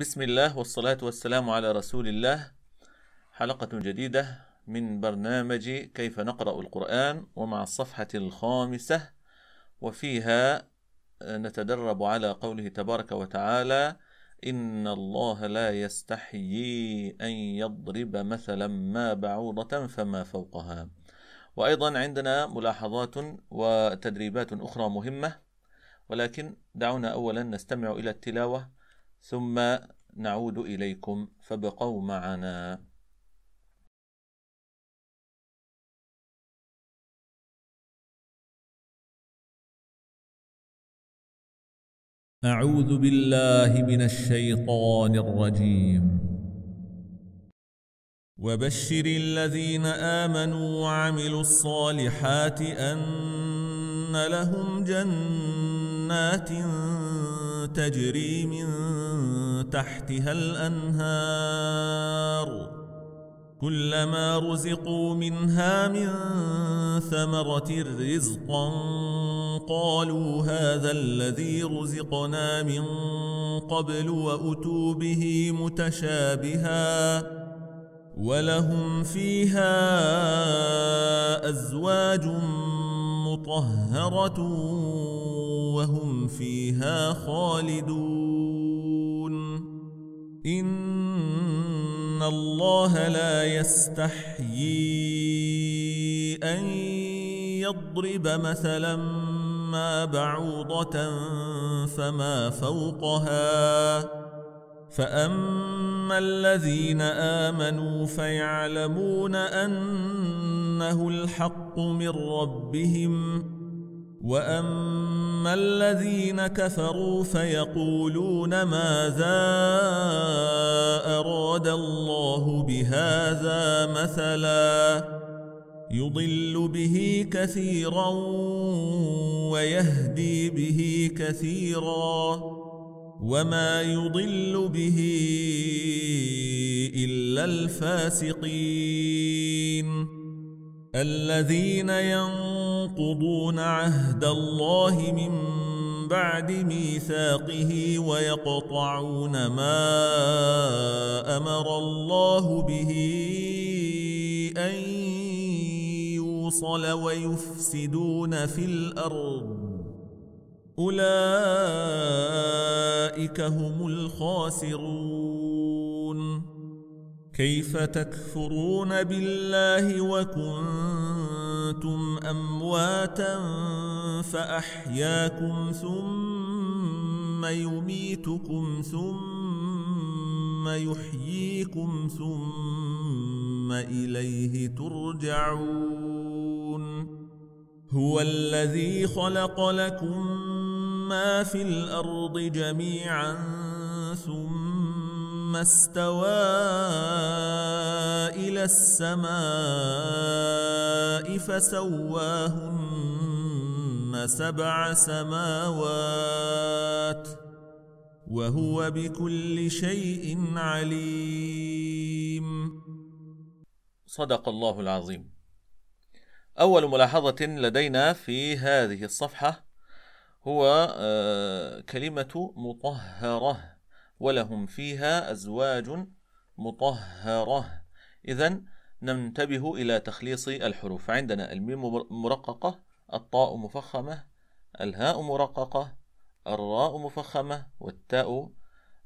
بسم الله والصلاة والسلام على رسول الله حلقة جديدة من برنامج كيف نقرأ القرآن ومع الصفحة الخامسة وفيها نتدرب على قوله تبارك وتعالى إن الله لا يستحيي أن يضرب مثلا ما بعوضة فما فوقها وأيضا عندنا ملاحظات وتدريبات أخرى مهمة ولكن دعونا أولا نستمع إلى التلاوة ثم نعود إليكم فابقوا معنا أعوذ بالله من الشيطان الرجيم وبشر الذين آمنوا وعملوا الصالحات أن لهم جنات تجري من تحتها الأنهار كلما رزقوا منها من ثمرة رزقا قالوا هذا الذي رزقنا من قبل وأتوا به متشابها ولهم فيها أزواج مطهرة وهم فيها خالدون إن الله لا يستحيي أن يضرب مثلا ما بعوضة فما فوقها فأما الذين آمنوا فيعلمون أنه الحق من ربهم وأما أما الذين كفروا فيقولون ماذا أراد الله بهذا مثلا يضل به كثيرا ويهدي به كثيرا وما يضل به إلا الفاسقين الذين ينظرون ينقضون عهد الله من بعد ميثاقه ويقطعون ما امر الله به ان يوصل ويفسدون في الارض اولئك هم الخاسرون كيف تكفرون بالله وكنتم امواتا فاحياكم ثم يميتكم ثم يحييكم ثم اليه ترجعون هو الذي خلق لكم ما في الارض جميعا ثم ثم استوى إلى السماء فسواهن سبع سماوات وهو بكل شيء عليم صدق الله العظيم أول ملاحظة لدينا في هذه الصفحة هو آه، كلمة مطهرة ولهم فيها أزواج مطهرة إذا ننتبه إلى تخليص الحروف عندنا الميم مرققة الطاء مفخمة الهاء مرققة الراء مفخمة والتاء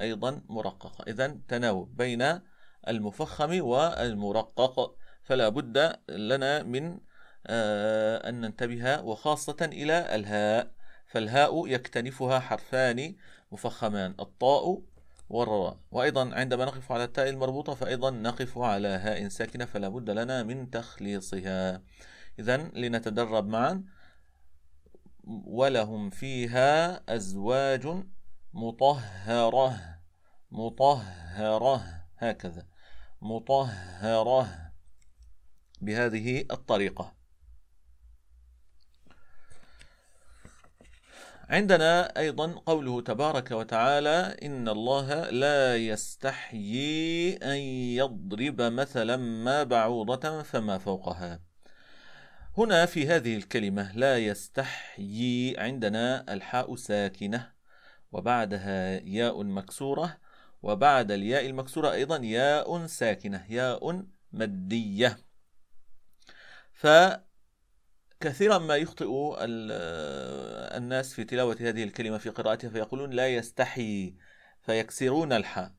أيضا مرققة إذا تناوب بين المفخم والمرقق فلا بد لنا من آه، أن ننتبه وخاصة إلى الهاء فالهاء يكتنفها حرفان مفخمان الطاء والراء وأيضا عندما نقف على التاء المربوطة فأيضا نقف على هاء ساكنة فلا بد لنا من تخليصها إذا لنتدرب معا ولهم فيها أزواج مطهرة مطهرة هكذا مطهرة بهذه الطريقة عندنا أيضا قوله تبارك وتعالى إن الله لا يستحيي أن يضرب مثلا ما بعوضة فما فوقها هنا في هذه الكلمة لا يستحيي عندنا الحاء ساكنة وبعدها ياء مكسورة وبعد الياء المكسورة أيضا ياء ساكنة ياء مدية ف كثيرا ما يخطئ آه، الناس في تلاوة هذه الكلمة في قراءتها فيقولون لا يستحي فيكسرون الحاء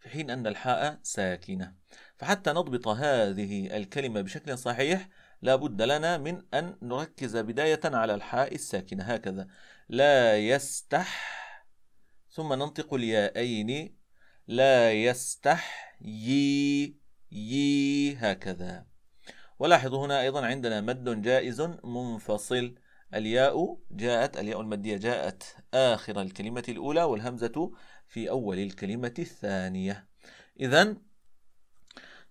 في حين أن الحاء ساكنة فحتى نضبط هذه الكلمة بشكل صحيح لا بد لنا من أن نركز بداية على الحاء الساكنة هكذا لا يستح ثم ننطق الياءين لا يستح يي يي هكذا ولاحظوا هنا أيضا عندنا مد جائز منفصل الياء جاءت الياء المدية جاءت آخر الكلمة الأولى والهمزة في أول الكلمة الثانية إذا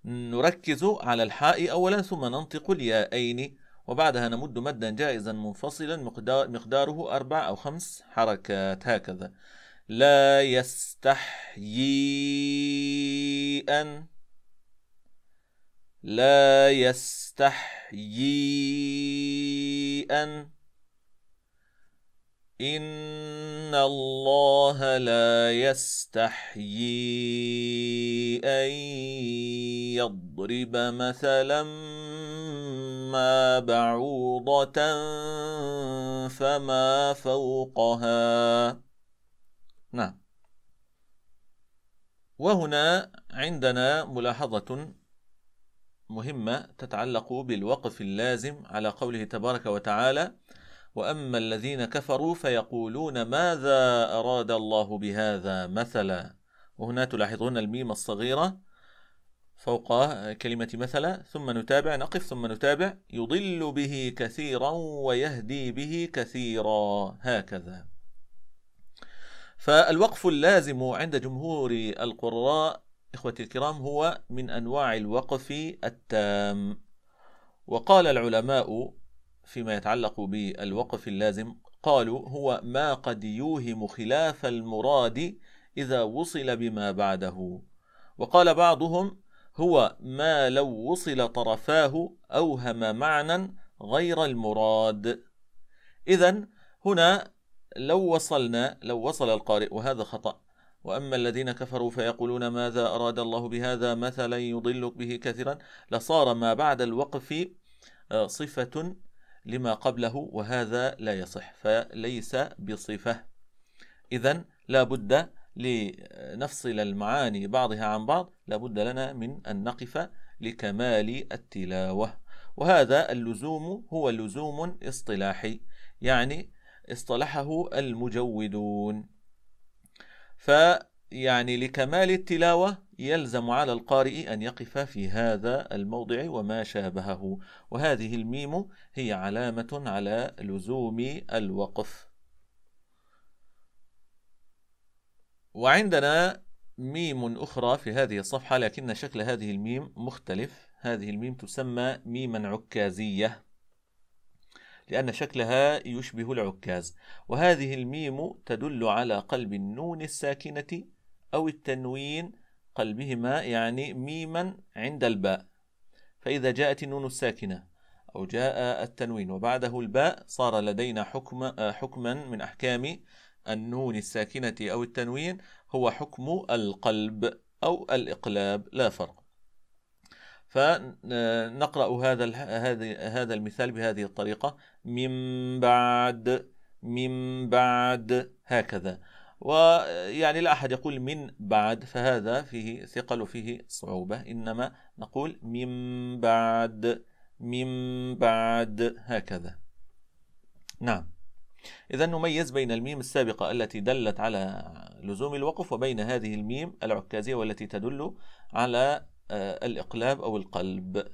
نركز على الحاء أولا ثم ننطق الياءين وبعدها نمد مدا جائزا منفصلا مقدار مقداره أربع أو خمس حركات هكذا لا يستحيي أن لا يستحيي أن إن الله لا يستحيي أن يضرب مثلا ما بعوضة فما فوقها نعم وهنا عندنا ملاحظة مهمة تتعلق بالوقف اللازم على قوله تبارك وتعالى وأما الذين كفروا فيقولون ماذا أراد الله بهذا مثلا وهنا تلاحظون الميم الصغيرة فوق كلمة مثلا ثم نتابع نقف ثم نتابع يضل به كثيرا ويهدي به كثيرا هكذا فالوقف اللازم عند جمهور القراء إخوتي الكرام هو من أنواع الوقف التام وقال العلماء فيما يتعلق بالوقف اللازم قالوا هو ما قد يوهم خلاف المراد إذا وصل بما بعده وقال بعضهم هو ما لو وصل طرفاه أوهم معنى غير المراد إذا هنا لو وصلنا لو وصل القارئ وهذا خطأ واما الذين كفروا فيقولون ماذا اراد الله بهذا مثلا يضلك به كثيرا لصار ما بعد الوقف آه، صفه لما قبله وهذا لا يصح فليس بصفه اذا لا بد لنفصل المعاني بعضها عن بعض لا بد لنا من ان نقف لكمال التلاوه وهذا اللزوم هو لزوم اصطلاحي يعني اصطلحه المجودون فيعني لكمال التلاوة يلزم على القارئ أن يقف في هذا الموضع وما شابهه وهذه الميم هي علامة على لزوم الوقف وعندنا ميم أخرى في هذه الصفحة لكن شكل هذه الميم مختلف هذه الميم تسمى ميما عكازية لأن شكلها يشبه العكاز وهذه الميم تدل على قلب النون الساكنة أو التنوين قلبهما يعني ميما عند الباء فإذا جاءت النون الساكنة أو جاء التنوين وبعده الباء صار لدينا حكم حكما من أحكام النون الساكنة أو التنوين هو حكم القلب أو الإقلاب لا فرق فنقرأ هذا هذا المثال بهذه الطريقة من بعد من بعد هكذا ويعني لا أحد يقول من بعد فهذا فيه ثقل وفيه صعوبة إنما نقول من بعد من بعد هكذا نعم إذا نميز بين الميم السابقة التي دلت على لزوم الوقف وبين هذه الميم العكازية والتي تدل على آه، الإقلاب أو القلب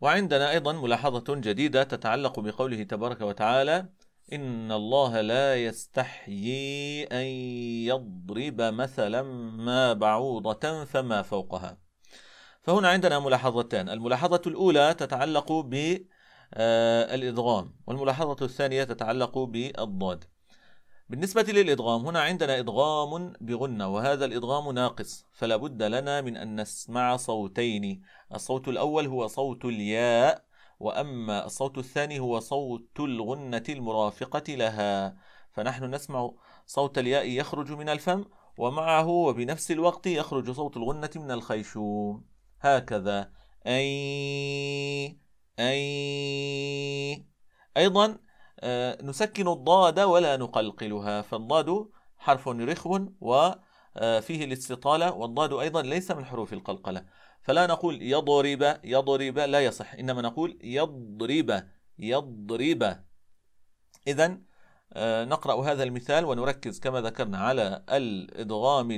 وعندنا أيضا ملاحظة جديدة تتعلق بقوله تبارك وتعالى إن الله لا يستحيي أن يضرب مثلا ما بعوضة فما فوقها فهنا عندنا ملاحظتان الملاحظة الأولى تتعلق بالإضغام آه، والملاحظة الثانية تتعلق بالضاد بالنسبة للإدغام هنا عندنا إدغام بغنة وهذا الإدغام ناقص فلا بد لنا من أن نسمع صوتين الصوت الأول هو صوت الياء وأما الصوت الثاني هو صوت الغنة المرافقة لها فنحن نسمع صوت الياء يخرج من الفم ومعه وبنفس الوقت يخرج صوت الغنة من الخيشوم هكذا أي أي أيضا آه، نسكن الضاد ولا نقلقلها فالضاد حرف رخو وفيه آه، الاستطالة والضاد أيضا ليس من حروف القلقلة فلا نقول يضرب يضرب لا يصح إنما نقول يضرب يضرب إذا آه، نقرأ هذا المثال ونركز كما ذكرنا على الإدغام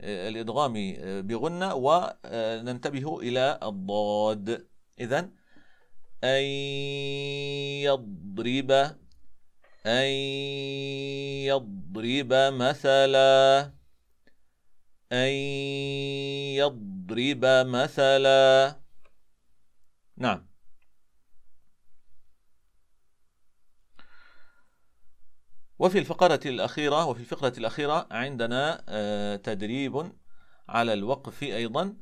الإدغام بغنة وننتبه إلى الضاد إذا أن يضرب أن يضرب مثلا أن يضرب مثلا نعم وفي الفقرة الأخيرة وفي الفقرة الأخيرة عندنا آه، تدريب على الوقف أيضا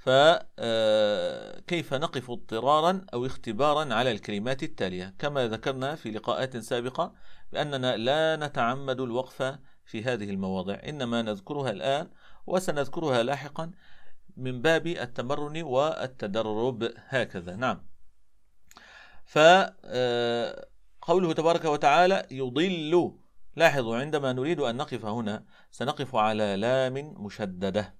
فكيف آه، نقف اضطرارا أو اختبارا على الكلمات التالية كما ذكرنا في لقاءات سابقة بأننا لا نتعمد الوقف في هذه المواضع إنما نذكرها الآن وسنذكرها لاحقا من باب التمرن والتدرب هكذا نعم فقوله آه، تبارك وتعالى يضل لاحظوا عندما نريد أن نقف هنا سنقف على لام مشددة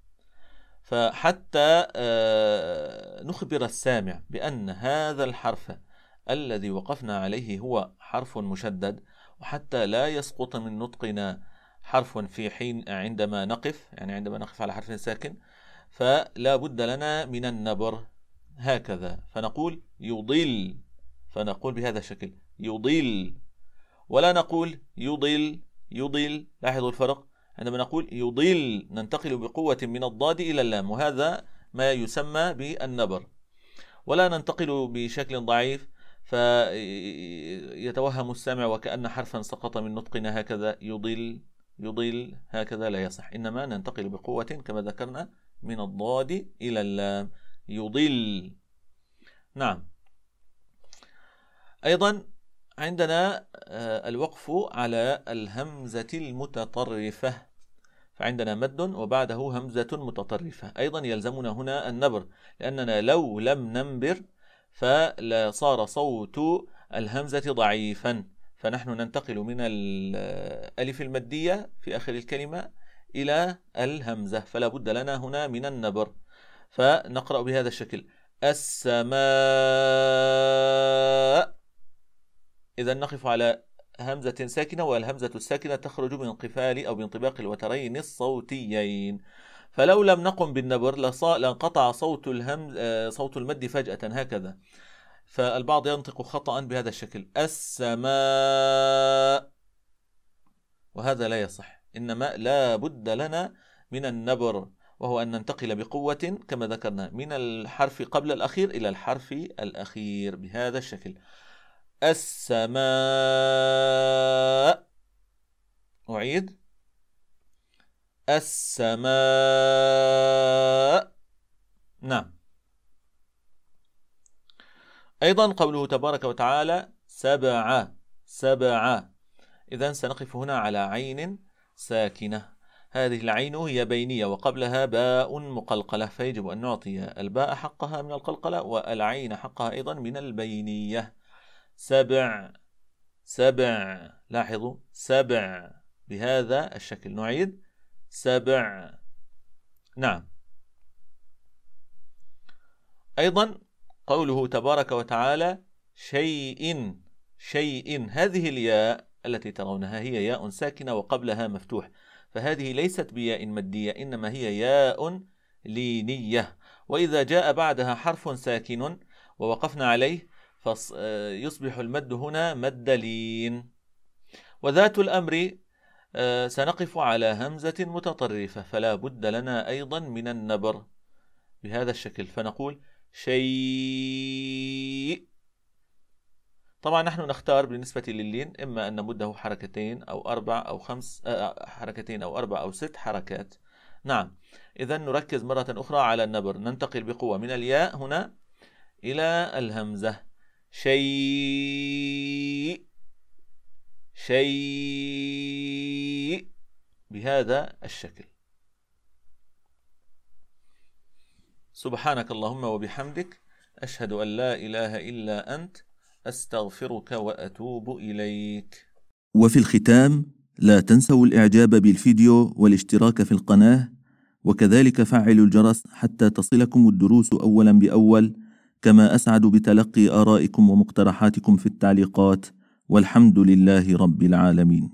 فحتى آه، نخبر السامع بأن هذا الحرف الذي وقفنا عليه هو حرف مشدد وحتى لا يسقط من نطقنا حرف في حين عندما نقف يعني عندما نقف على حرف ساكن فلا بد لنا من النبر هكذا فنقول يضل فنقول بهذا الشكل يضل ولا نقول يضل يضل لاحظوا الفرق عندما نقول يضل ننتقل بقوة من الضاد إلى اللام وهذا ما يسمى بالنبر ولا ننتقل بشكل ضعيف فيتوهم السامع وكأن حرفا سقط من نطقنا هكذا يضل يضل هكذا لا يصح إنما ننتقل بقوة كما ذكرنا من الضاد إلى اللام يضل نعم أيضا عندنا آه، الوقف على الهمزة المتطرفة فعندنا مد وبعده همزة متطرفة أيضا يلزمنا هنا النبر لأننا لو لم ننبر فصار صوت الهمزة ضعيفا فنحن ننتقل من الألف المدية في آخر الكلمة إلى الهمزة فلا بد لنا هنا من النبر فنقرأ بهذا الشكل السماء إذا نقف على همزة ساكنة والهمزة الساكنة تخرج من قفال أو بانطباق الوترين الصوتيين فلو لم نقم بالنبر لانقطع صوت الهم آه، صوت المد فجأة هكذا فالبعض ينطق خطأ بهذا الشكل السماء وهذا لا يصح إنما لا بد لنا من النبر وهو أن ننتقل بقوة كما ذكرنا من الحرف قبل الأخير إلى الحرف الأخير بهذا الشكل السماء أعيد السماء نعم أيضا قوله تبارك وتعالى سبعة سبعة إذا سنقف هنا على عين ساكنة هذه العين هي بينية وقبلها باء مقلقلة فيجب أن نعطي الباء حقها من القلقلة والعين حقها أيضا من البينية سبع سبع لاحظوا سبع بهذا الشكل نعيد سبع نعم أيضا قوله تبارك وتعالى شيء شيء هذه الياء التي ترونها هي ياء ساكنة وقبلها مفتوح فهذه ليست بياء مدية إنما هي ياء لينية وإذا جاء بعدها حرف ساكن ووقفنا عليه فيصبح آه، المد هنا مد لين وذات الأمر آه، سنقف على همزة متطرفة فلا بد لنا أيضا من النبر بهذا الشكل فنقول شيء طبعا نحن نختار بالنسبة للين إما أن نمده حركتين أو أربع أو خمس آه، حركتين أو أربع أو ست حركات نعم إذا نركز مرة أخرى على النبر ننتقل بقوة من الياء هنا إلى الهمزة شيء شيء بهذا الشكل سبحانك اللهم وبحمدك أشهد أن لا إله إلا أنت أستغفرك وأتوب إليك وفي الختام لا تنسوا الإعجاب بالفيديو والاشتراك في القناة وكذلك فعلوا الجرس حتى تصلكم الدروس أولا بأول كما أسعد بتلقي آرائكم ومقترحاتكم في التعليقات والحمد لله رب العالمين